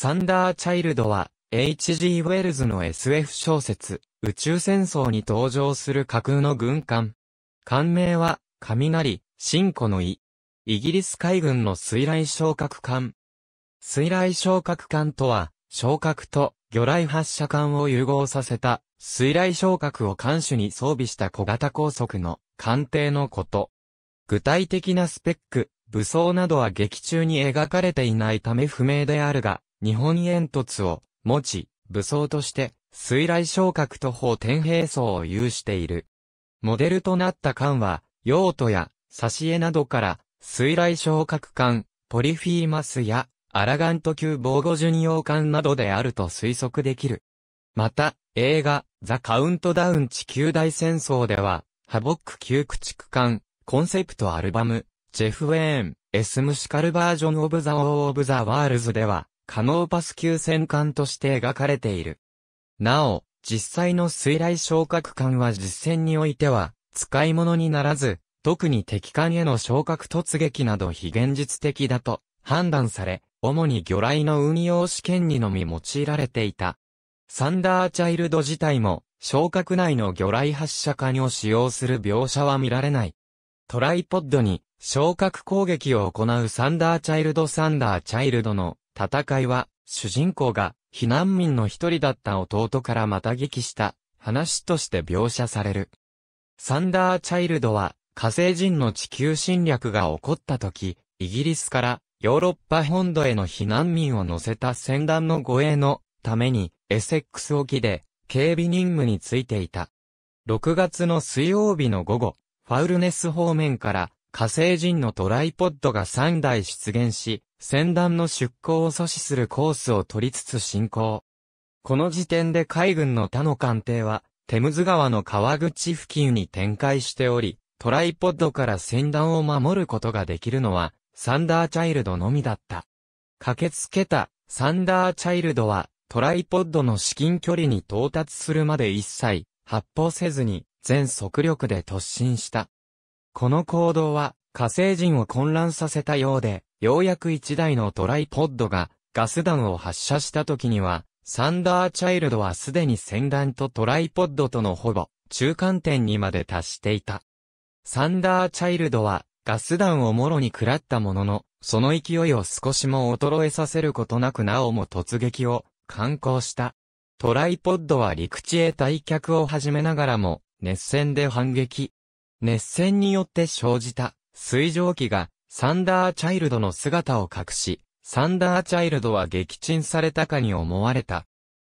サンダー・チャイルドは、H.G. ウェルズの SF 小説、宇宙戦争に登場する架空の軍艦。艦名は、雷、新子の意。イギリス海軍の水雷昇格艦。水雷昇格艦とは、昇格と魚雷発射艦を融合させた、水雷昇格を艦首に装備した小型高速の艦艇のこと。具体的なスペック、武装などは劇中に描かれていないため不明であるが、日本煙突を持ち、武装として、水雷昇格と歩天兵層を有している。モデルとなった艦は、用途や、挿絵などから、水雷昇格艦、ポリフィーマスや、アラガント級防護巡洋艦などであると推測できる。また、映画、ザ・カウントダウン地球大戦争では、ハボック級駆逐艦、コンセプトアルバム、ジェフ・ウェーン、エスムシカルバージョン・オブ・ザ・オー・オブ・ザ・ワールズでは、可能パス級戦艦として描かれている。なお、実際の水雷昇格艦は実戦においては、使い物にならず、特に敵艦への昇格突撃など非現実的だと判断され、主に魚雷の運用試験にのみ用いられていた。サンダーチャイルド自体も、昇格内の魚雷発射艦を使用する描写は見られない。トライポッドに、昇格攻撃を行うサンダーチャイルドサンダーチャイルドの戦いは、主人公が避難民の一人だった弟からまた撃した話として描写される。サンダー・チャイルドは火星人の地球侵略が起こった時、イギリスからヨーロッパ本土への避難民を乗せた船団の護衛のためにエセックス沖で警備任務についていた。6月の水曜日の午後、ファウルネス方面から火星人のトライポッドが3台出現し、船団の出航を阻止するコースを取りつつ進行。この時点で海軍の他の艦艇は、テムズ川の川口付近に展開しており、トライポッドから船団を守ることができるのは、サンダーチャイルドのみだった。駆けつけた、サンダーチャイルドは、トライポッドの至近距離に到達するまで一切、発砲せずに、全速力で突進した。この行動は、火星人を混乱させたようで、ようやく一台のトライポッドがガス弾を発射した時には、サンダーチャイルドはすでに船団とトライポッドとのほぼ中間点にまで達していた。サンダーチャイルドはガス弾をもろに食らったものの、その勢いを少しも衰えさせることなくなおも突撃を敢行した。トライポッドは陸地へ退却を始めながらも熱戦で反撃。熱戦によって生じた水蒸気がサンダーチャイルドの姿を隠し、サンダーチャイルドは撃沈されたかに思われた。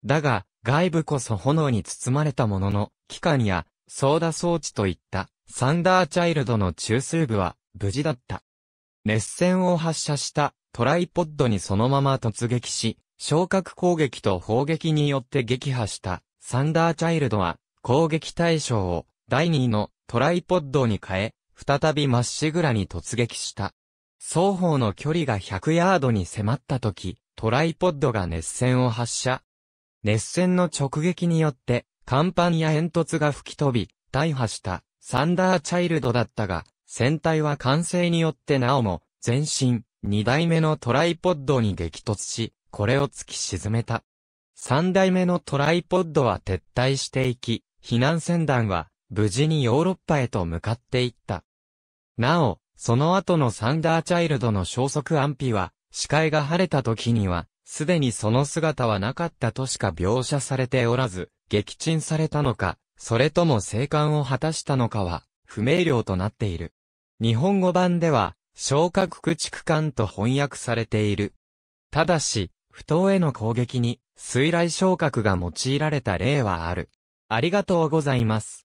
だが、外部こそ炎に包まれたものの、機関や、ソーダ装置といった、サンダーチャイルドの中枢部は、無事だった。熱線を発射したトライポッドにそのまま突撃し、昇格攻撃と砲撃によって撃破したサンダーチャイルドは攻撃対象を第2位のトライポッドに変え、再びまっしぐらに突撃した。双方の距離が100ヤードに迫った時、トライポッドが熱線を発射。熱線の直撃によって、甲板や煙突が吹き飛び、大破したサンダーチャイルドだったが、船体は完成によってなおも、前進、2代目のトライポッドに激突し、これを突き沈めた。3代目のトライポッドは撤退していき、避難船団は無事にヨーロッパへと向かっていった。なお、その後のサンダーチャイルドの消息安否は、視界が晴れた時には、すでにその姿はなかったとしか描写されておらず、撃沈されたのか、それとも生還を果たしたのかは、不明瞭となっている。日本語版では、昇格駆逐艦と翻訳されている。ただし、不当への攻撃に、水雷昇格が用いられた例はある。ありがとうございます。